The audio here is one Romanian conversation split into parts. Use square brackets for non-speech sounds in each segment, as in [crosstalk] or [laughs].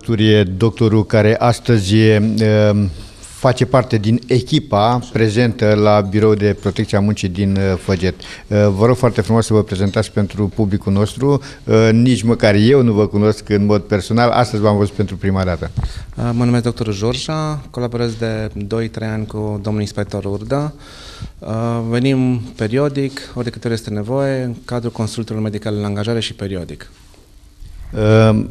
alături e doctorul care astăzi e, ehm, face parte din echipa prezentă la biroul de Protecție a Muncii din eh, Făget. Eh, vă rog foarte frumos să vă prezentați pentru publicul nostru. Eh, nici măcar eu nu vă cunosc în mod personal. Astăzi v-am văzut pentru prima dată. Mă numesc doctorul Jorja, colaborez de 2-3 ani cu domnul inspector Urda. Venim periodic, ori de câte ori este nevoie, în cadrul consultelor medicale la angajare și periodic. Ehm,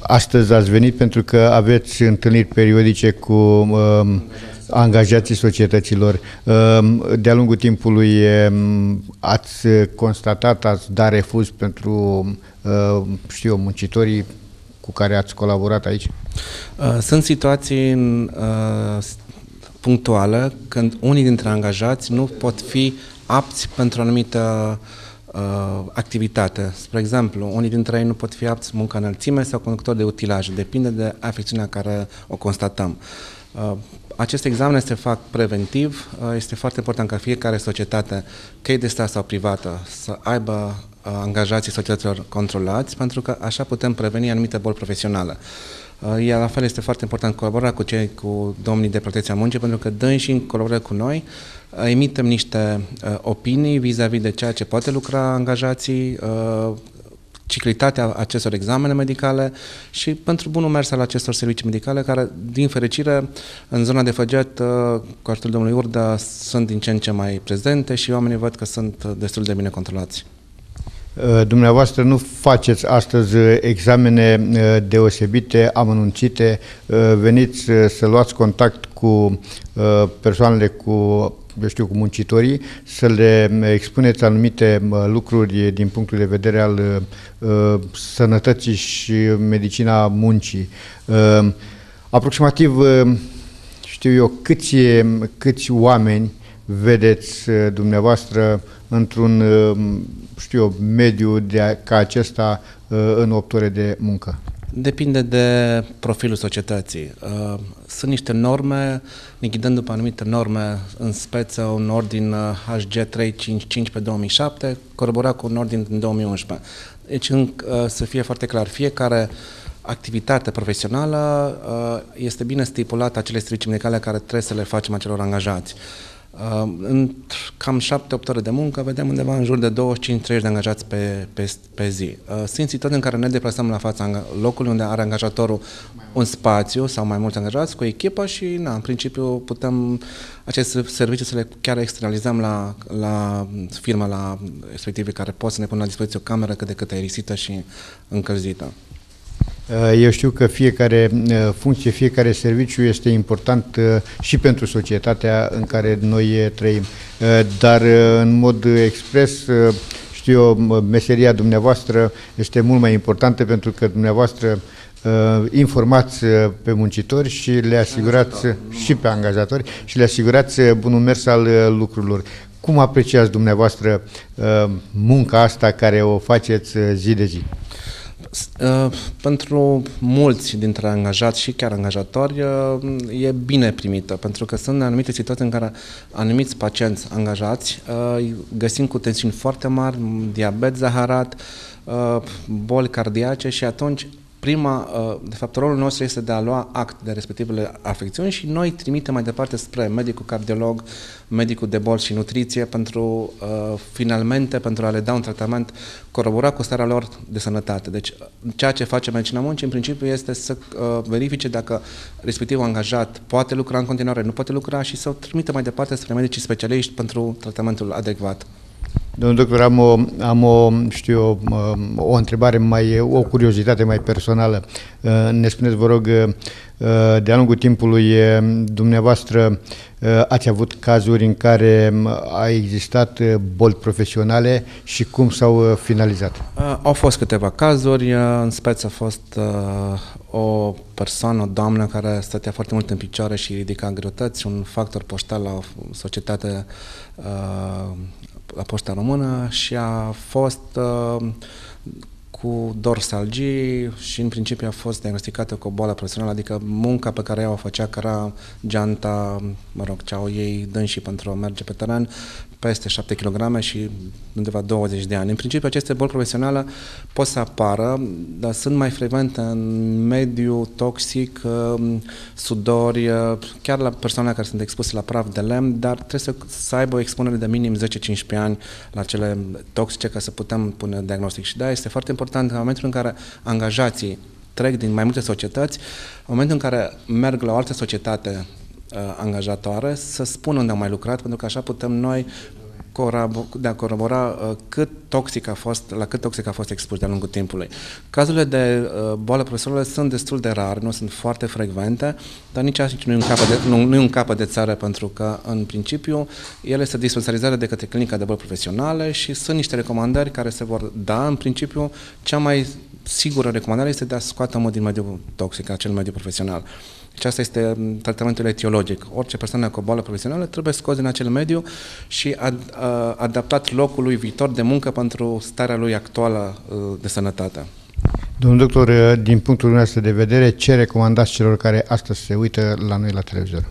astăzi ați venit pentru că aveți întâlniri periodice cu ehm, angajații societăților. Ehm, de-a lungul timpului ați constatat, ați dat refuz pentru, știu eu, muncitorii cu care ați colaborat aici? Sunt situații punctuală când unii dintre angajați nu pot fi apți pentru o anumită uh, uh, activitate. Spre exemplu, unii dintre ei nu pot fi apți munca înălțime sau conductor de utilaj, depinde de afecțiunea care o constatăm. Uh, aceste examene se fac preventiv, uh, este foarte important ca fiecare societate, că de stat sau privată, să aibă uh, angajații societăților controlați, pentru că așa putem preveni anumite boli profesionale. Uh, iar la fel este foarte important colaborarea cu cei cu domnii de protecția muncii, pentru că și în colaborare cu noi uh, emitem niște uh, opinii vis-a-vis -vis de ceea ce poate lucra angajații, ciclitatea acestor examene medicale și pentru bunul mers al acestor servicii medicale, care, din fericire, în zona de Făget, cu ajutorul domnului Urda, sunt din ce în ce mai prezente și oamenii văd că sunt destul de bine controlați. Uh, dumneavoastră nu faceți astăzi uh, examene uh, deosebite, amănunțite, veniți să luați contact cu persoanele cu eu știu, cu muncitorii, să le expuneți anumite lucruri din punctul de vedere al sănătății și medicina muncii. aproximativ, știu eu, câți, câți oameni vedeți uh, dumneavoastră într-un, uh, știu eu, mediu de, ca acesta uh, în 8 ore de muncă? Depinde de profilul societății. Sunt niște norme, ne ghidăm după anumite norme, în speță un ordin HG355 pe 2007, coroborat cu un ordin din 2011. Deci, în, să fie foarte clar, fiecare activitate profesională este bine stipulată acele servicii medicale care trebuie să le facem acelor angajați. Uh, în cam 7-8 ore de muncă vedem undeva în jur de 25-30 de angajați pe, pe, pe zi. Sunt uh, situații în care ne deplasăm la fața locului unde are angajatorul un spațiu sau mai mulți angajați cu echipă și, na, în principiu, putem acest serviciu să le chiar externalizăm la, la firma, la respectivii care pot să ne pună la dispoziție o cameră cât de cât aerisită și încălzită. Eh, eu știu că fiecare eh, funcție, fiecare serviciu este important eh, și pentru societatea în care noi trăim. Dar în mod expres știu eu, meseria dumneavoastră este mult mai importantă pentru că dumneavoastră informați pe muncitori și le asigurați și pe angajatori și le asigurați bunul mers al lucrurilor. Cum apreciați dumneavoastră munca asta care o faceți zi de zi? Uh, pentru mulți dintre angajați și chiar angajatori uh, e bine primită, pentru că sunt anumite situații în care anumiți pacienți angajați uh, găsim cu tensiuni foarte mari, diabet zaharat, boli cardiace și atunci prima, uh, de fapt, rolul nostru este de a lua act de respectivele afecțiuni și noi trimitem mai departe spre medicul cardiolog, medicul de bol și nutriție pentru, uh, finalmente, pentru a le da un tratament coroborat cu starea lor de sănătate. Deci, ceea ce face medicina muncii, în principiu, este să uh, verifice dacă respectivul angajat poate lucra în continuare, nu poate lucra și să o trimite mai departe spre medicii specialiști pentru tratamentul adecvat. Domnul doctor, am o, am o, știu, o, um, o întrebare mai, o curiozitate mai personală. Uh, ne spuneți, vă rog, uh, de-a lungul timpului uh, dumneavoastră ați avut cazuri în care um, a existat boli profesionale și cum s-au finalizat? Au fost câteva cazuri, în speță a fost o persoană, o doamnă care stătea foarte mult în picioare și ridica greutăți, un factor poștal la o societate la Poșta Română și a fost uh, cu dorsalgii și în principiu a fost diagnosticată cu o boală profesională, adică munca pe care ea o făcea, care era geanta, mă rog, ce au ei dânsii pentru a merge pe teren, peste 7 kg și undeva 20 de ani. În principiu, aceste boli profesionale pot să apară, dar sunt mai frecvente în mediu toxic, um, sudori, uh, chiar la persoanele care sunt expuse la praf de lemn, dar trebuie să, să aibă o expunere de minim 10-15 ani la cele toxice ca să putem pune diagnostic. Și da, este foarte important important în momentul în care angajații trec din mai multe societăți, în momentul în care merg la o altă societate uh, angajatoare să spun unde am mai lucrat, pentru că așa putem noi de a corobora uh, cât toxic a fost, la cât toxic a fost expus de-a lungul timpului. Cazurile de uh, boală profesorilor sunt destul de rare, nu sunt foarte frecvente, dar nici așa nu e un capăt de, nu, nu un capăt de țară, pentru că, în principiu, ele se dispensarizează de către clinica de boli profesionale și sunt niște recomandări care se vor da, în principiu, cea mai sigură recomandare este de a scoată omul din mediul toxic, acel mediu profesional. Aceasta este mm, tratamentul etiologic. Orice persoană cu o boală profesională trebuie scos din acel mediu și ad, a, adaptat locului viitor de muncă pentru starea lui actuală uh, de sănătate. Domnul doctor, uh, din punctul dumneavoastră de vedere, ce recomandați celor care astăzi se uită la noi la televizor?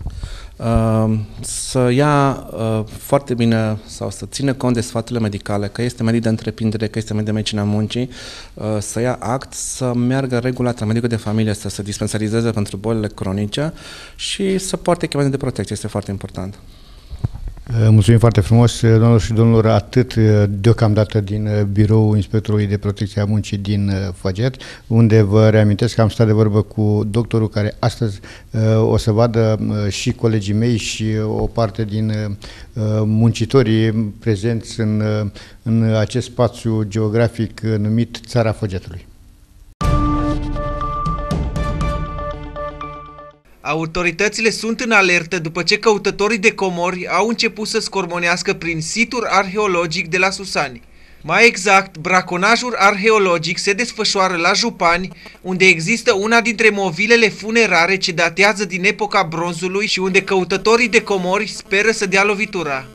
Ehm, să ia eh, foarte bine sau să țină cont de sfaturile medicale, că este medic de întreprindere, că este medic de medicină muncii, eh, să ia act, să meargă regulat la medicul de familie, să se dispensarizeze pentru bolile cronice și să poarte echipamente de protecție, este foarte important. Eh, mulțumim foarte frumos, eh, domnilor și domnilor, atât eh, deocamdată din biroul Inspectorului de Protecție a Muncii din Făget, unde vă reamintesc că am stat de vorbă cu doctorul care astăzi o să vadă și colegii mei și o parte din muncitorii prezenți în, în acest spațiu geografic numit Țara Făgetului. Autoritățile sunt în alertă după ce căutătorii de comori au început să scormonească prin situr arheologic de la Susani. Mai exact, braconajul arheologic se desfășoară la Jupani, unde există una dintre movilele funerare ce datează din epoca bronzului și unde căutătorii de comori speră să dea lovitura.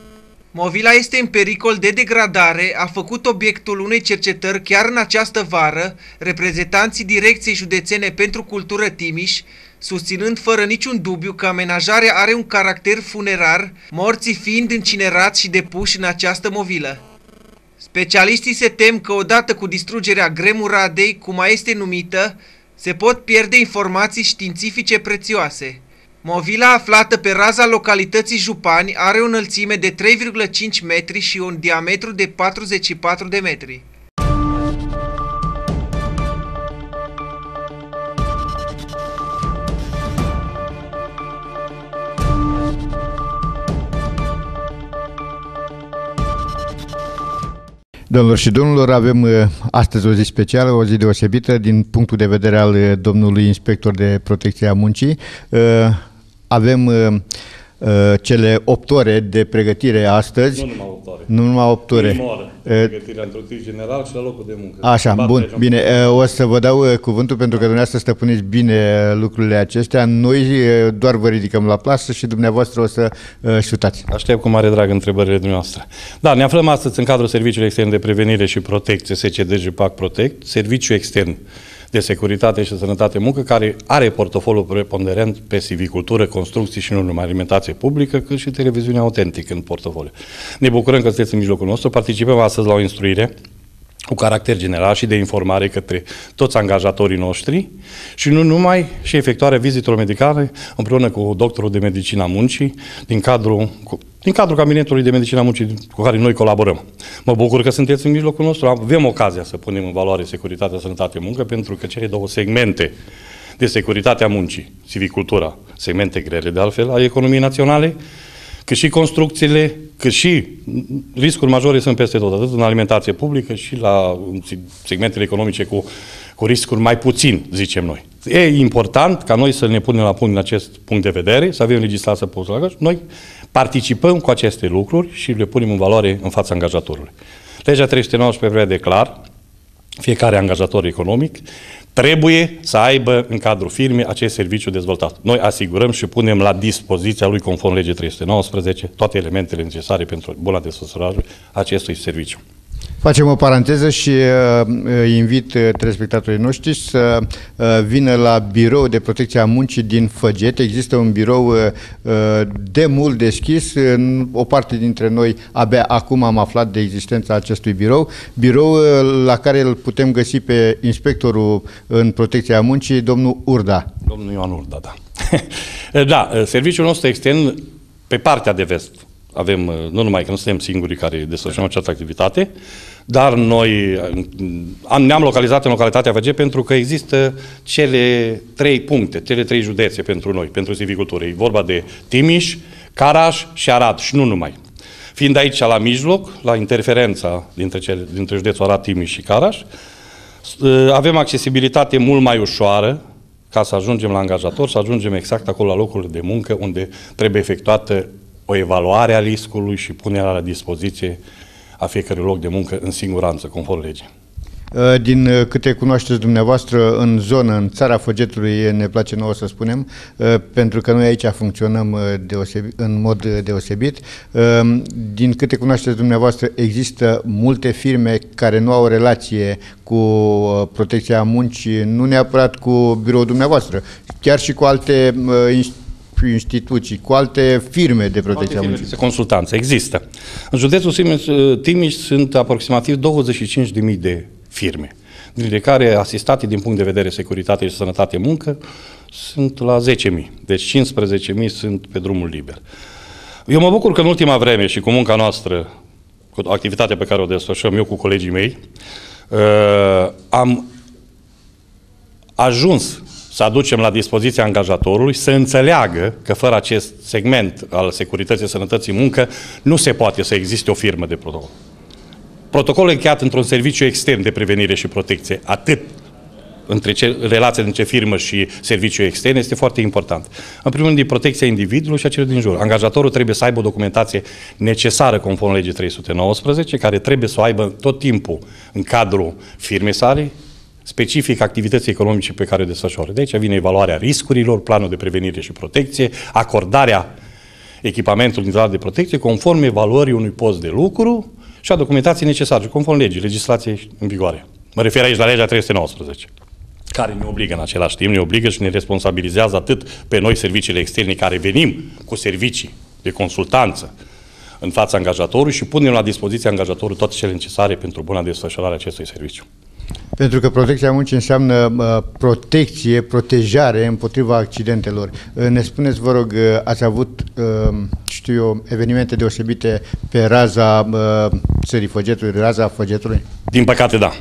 Movila este în pericol de degradare, a făcut obiectul unei cercetări chiar în această vară, reprezentanții Direcției Județene pentru Cultură Timiș, susținând fără niciun dubiu că amenajarea are un caracter funerar, morții fiind incinerați și depuși în această movilă. Specialiștii se tem că odată cu distrugerea Gremuradei, cum mai este numită, se pot pierde informații științifice prețioase. Movila aflată pe raza localității Jupani are o înălțime de 3,5 metri și un diametru de 44 de metri. Domnilor și domnilor, avem uh, astăzi o zi specială, o zi deosebită din punctul de vedere al uh, domnului inspector de protecție a muncii. Uh, avem Uh, cele 8 ore de pregătire astăzi. Nu numai 8 ore. Nu numai 8 ore. Prima oră de uh, pregătire general și la locul de muncă. Așa, Bate bun, bine. Uh, o să vă dau cuvântul pentru că dumneavoastră stăpâniți bine lucrurile acestea. Noi doar vă ridicăm la plasă și dumneavoastră o să șutați. Aștept cu mare drag întrebările dumneavoastră. Da, ne aflăm astăzi în cadrul Serviciului Extern de Prevenire și Protecție, SCDJ PAC Protect, serviciu extern de Securitate și Sănătate Muncă, care are portofoliul preponderent pe civicultură, construcții și nu numai alimentație publică, cât și televiziunea autentică în portofoliu. Ne bucurăm că sunteți în mijlocul nostru, participăm astăzi la o instruire cu caracter general și de informare către toți angajatorii noștri și nu numai, și efectuarea vizitelor medicale împreună cu doctorul de medicină a muncii din cadrul, din cadrul Cabinetului de medicină a Muncii cu care noi colaborăm. Mă bucur că sunteți în mijlocul nostru, avem ocazia să punem în valoare securitatea, sănătate, muncă, pentru că cele două segmente de securitatea muncii, civicultura, segmente grele de altfel a economiei naționale, cât și construcțiile, cât și riscuri majore sunt peste tot, atât în alimentație publică și la segmentele economice cu, cu riscuri mai puțin, zicem noi. E important ca noi să ne punem la punct din acest punct de vedere, să avem legislație pusă la gaj. Noi participăm cu aceste lucruri și le punem în valoare în fața angajatorului. Legea 319 prevede clar, fiecare angajator economic trebuie să aibă în cadrul firmei acest serviciu dezvoltat. Noi asigurăm și punem la dispoziția lui, conform legii 319, toate elementele necesare pentru buna desfășurare acestui serviciu. Facem o paranteză și uh, uh invit uh, telespectatorii noștri să uh, vină la birou de protecție a muncii din Făget. Există un birou uh, uh de mult deschis. O parte dintre noi abia acum am aflat de existența acestui birou. Birou uh, la care îl putem găsi pe inspectorul în protecția muncii, domnul Urda. Domnul Ioan Urda, da. [laughs] da, serviciul nostru extern pe partea de vest avem, nu numai că nu suntem singurii care desfășurăm această activitate, uh, dar noi am, ne-am localizat în localitatea VG pentru că există cele trei puncte, cele trei județe pentru noi, pentru silvicultură. E vorba de Timiș, Caraș și Arad și nu numai. Fiind aici la mijloc, la interferența dintre, cele, dintre județul Arad, Timiș și Caraș, ă, avem accesibilitate mult mai ușoară ca să ajungem la angajator, să ajungem exact acolo la locul de muncă unde trebuie efectuată o evaluare a riscului și punerea la dispoziție a fiecărui loc de muncă în siguranță, conform legii. Uh, din uh, câte cunoașteți dumneavoastră, în zonă, în țara Făgetului, ne place nouă să spunem, uh, pentru că noi aici funcționăm deosebit, în mod deosebit. Din câte cunoașteți dumneavoastră, există multe firme care nu au relație cu protecția muncii, nu neapărat cu biroul dumneavoastră, chiar și cu alte instituții instituții, cu alte firme de protecție a muncii. consultanță, există. În județul uh, Timiș sunt aproximativ 25.000 de firme, dintre care asistate din punct de vedere securitate și sănătate muncă sunt la 10.000, deci 15.000 sunt pe drumul liber. Eu mă bucur că în ultima vreme și cu munca noastră, cu activitatea pe care o desfășurăm eu cu colegii mei, uh, am ajuns să aducem la dispoziția angajatorului, să înțeleagă că fără acest segment al securității, sănătății, muncă, nu se poate să existe o firmă de protocol. Protocolul încheiat într-un serviciu extern de prevenire și protecție, atât între ce, relația dintre firmă și serviciu extern este foarte important. În primul rând, e protecția individului și a celor din jur. Angajatorul trebuie să aibă o documentație necesară conform legii 319, care trebuie să o aibă tot timpul în cadrul firmei sale, specific activității economice pe care o desfășoară. De aici vine evaluarea riscurilor, planul de prevenire și protecție, acordarea echipamentului integral de protecție conform evaluării unui post de lucru și a documentației necesare, conform legii, legislației în vigoare. Mă refer aici la legea 319 care ne obligă în același timp, ne obligă și ne responsabilizează atât pe noi serviciile externe care venim cu servicii de consultanță în fața angajatorului și punem la dispoziție angajatorului toate cele necesare pentru buna desfășurare a acestui serviciu. Pentru că protecția muncii înseamnă uh, protecție, protejare împotriva accidentelor. Uh, ne spuneți, vă rog, uh, ați avut, știu eu, evenimente deosebite pe raza țării Făgetului, raza Făgetului? Din păcate, da.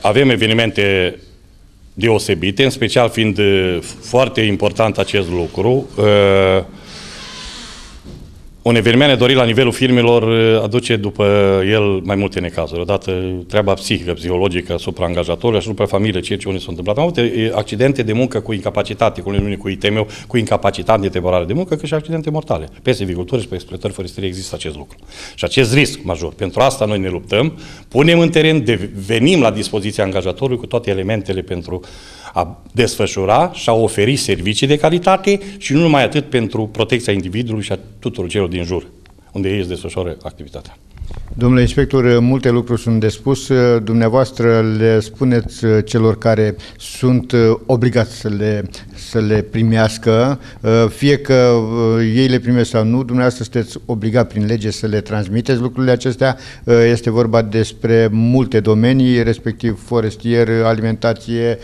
Avem evenimente deosebite, în special fiind foarte important acest lucru un eveniment nedorit la nivelul firmelor uh, aduce după el mai multe necazuri. Odată treaba psihică, psihologică asupra angajatorului, asupra familiei, ceea ce unii s au întâmplat. Am avut uh, accidente de muncă cu incapacitate, cu unii cu ITM, cu incapacitate de temporare, de muncă, cât și accidente mortale. Pe sevicultură și pe exploatări forestiere există acest lucru. Și acest risc major. Pentru asta noi ne luptăm, punem în teren, venim la dispoziția angajatorului cu toate elementele pentru a desfășura și a oferi servicii de calitate și nu numai atât pentru protecția individului și a tuturor celor din jur, unde ei desfășoară activitatea. Domnule inspector, multe lucruri sunt de spus. Dumneavoastră le spuneți uh, celor care sunt uh, obligați să le, să le primească, uh, fie că ei le primesc sau nu, dumneavoastră sunteți obligat prin lege să le transmiteți lucrurile acestea. Este vorba despre multe domenii, respectiv forestier, alimentație,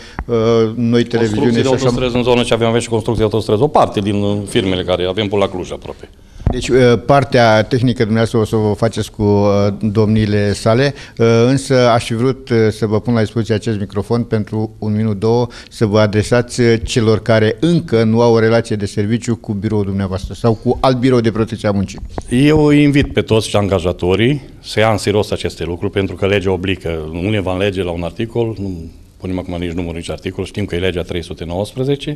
noi televiziuni Construcții de autostrăzi în zonă ce avem, avem și construcții de autostrăzi, o parte din firmele care avem pe la Cluj aproape. Deci uh, partea tehnică dumneavoastră o să o faceți cu uh, domniile sale, uh, însă aș fi vrut să vă pun la dispoziție acest microfon pentru un minut, două, să vă adresați celor care încă nu au o relație de serviciu cu biroul dumneavoastră sau cu alt birou de protecție a muncii. Eu invit pe toți și angajatorii să ia în serios aceste lucruri, pentru că legea oblică. Nu ne va lege la un articol, nu punem acum nici numărul, nici articol, știm că e legea 319,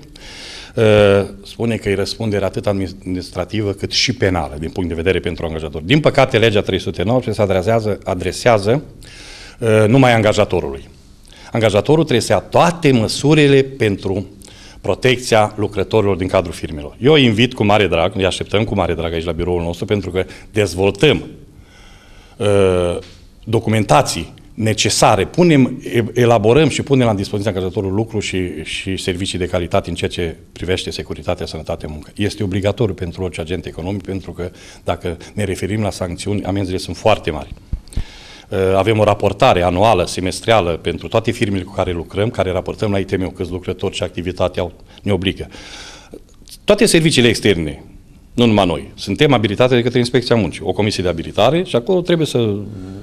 uh, spune că e răspundere atât administrativă cât și penală, din punct de vedere pentru angajator. Din păcate, legea 319 se adresează, adresează uh, numai angajatorului. Angajatorul trebuie să ia toate măsurile pentru protecția lucrătorilor din cadrul firmelor. Eu invit cu mare drag, îi așteptăm cu mare drag aici la biroul nostru, pentru că dezvoltăm uh, documentații necesare. Punem, elaborăm și punem la dispoziția angajatorului lucru și, și servicii de calitate în ceea ce privește securitatea, sănătatea, muncă. Este obligatoriu pentru orice agent economic, pentru că dacă ne referim la sancțiuni, amenzile sunt foarte mari. Uh, avem o raportare anuală, semestrială pentru toate firmele cu care lucrăm, care raportăm la ITM-ul câți lucrători și activitatea ne obligă. Toate serviciile externe, nu numai noi. Suntem abilitate de către Inspecția Muncii, o comisie de abilitare și acolo trebuie să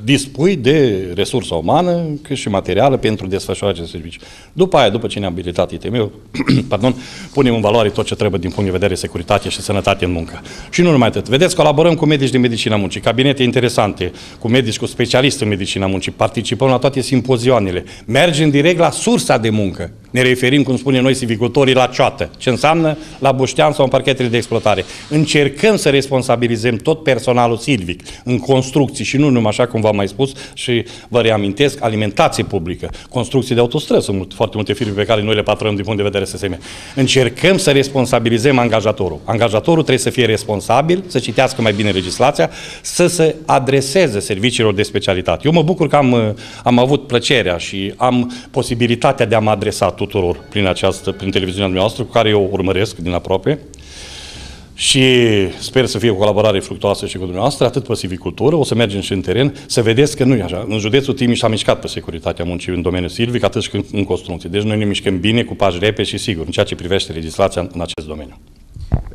dispui de resursa umană, cât și materială pentru desfășurarea acestui serviciu. După aia, după ce ne-am abilitat ITM, [clears throat] pardon, punem în valoare tot ce trebuie din punct de vedere securitate și sănătate în muncă. Și nu numai atât. Vedeți, colaborăm cu medici de medicina muncii, cabinete interesante, cu medici, cu specialiști în medicina muncii, participăm la toate simpozioanele, mergem direct la sursa de muncă. Ne referim, cum spunem noi, sivicotorii, la ceată, Ce înseamnă? La buștean sau în parchetele de exploatare. Încercăm să responsabilizăm tot personalul silvic în construcții și nu numai așa cum v-am mai spus și vă reamintesc, alimentație publică, construcții de autostrăzi, sunt mult, foarte multe firme pe care noi le patrăm din punct de vedere SSM. Încercăm să responsabilizăm angajatorul. Angajatorul trebuie să fie responsabil, să citească mai bine legislația, să se adreseze serviciilor de specialitate. Eu mă bucur că am, am avut plăcerea și am posibilitatea de a mă adresa tuturor prin această, prin televiziunea dumneavoastră, cu care eu urmăresc din aproape și sper să fie o colaborare fructoasă și cu dumneavoastră, atât pe silvicultură, o să mergem și în teren, să vedeți că nu e așa. În județul Timiș a mișcat pe securitatea muncii în domeniul silvic, atât și în construcții. Deci noi ne mișcăm bine, cu pași repede și sigur, în ceea ce privește legislația în acest domeniu.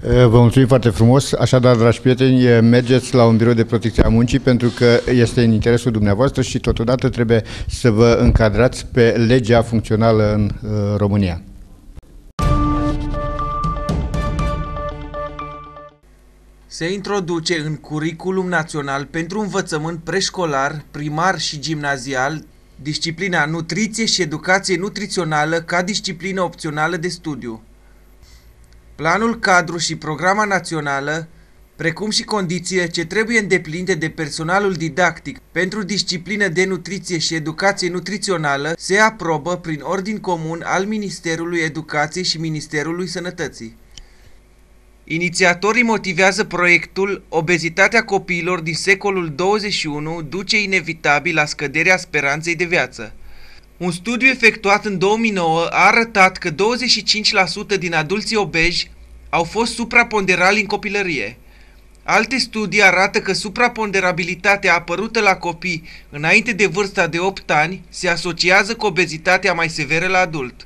Eh, vă mulțumim foarte frumos. Așadar, dragi prieteni, eh, mergeți la un birou de protecție a muncii pentru că este în interesul dumneavoastră și totodată trebuie să vă încadrați pe legea funcțională în eh, România. Se introduce în curriculum național pentru învățământ preșcolar, primar și gimnazial disciplina nutriție și educație nutrițională ca disciplină opțională de studiu planul cadru și programa națională, precum și condițiile ce trebuie îndeplinite de personalul didactic pentru disciplină de nutriție și educație nutrițională, se aprobă prin ordin comun al Ministerului Educației și Ministerului Sănătății. Inițiatorii motivează proiectul Obezitatea copiilor din secolul 21 duce inevitabil la scăderea speranței de viață. Un studiu efectuat în 2009 a arătat că 25% din adulții obeji au fost supraponderali în copilărie. Alte studii arată că supraponderabilitatea apărută la copii înainte de vârsta de 8 ani se asociază cu obezitatea mai severă la adult.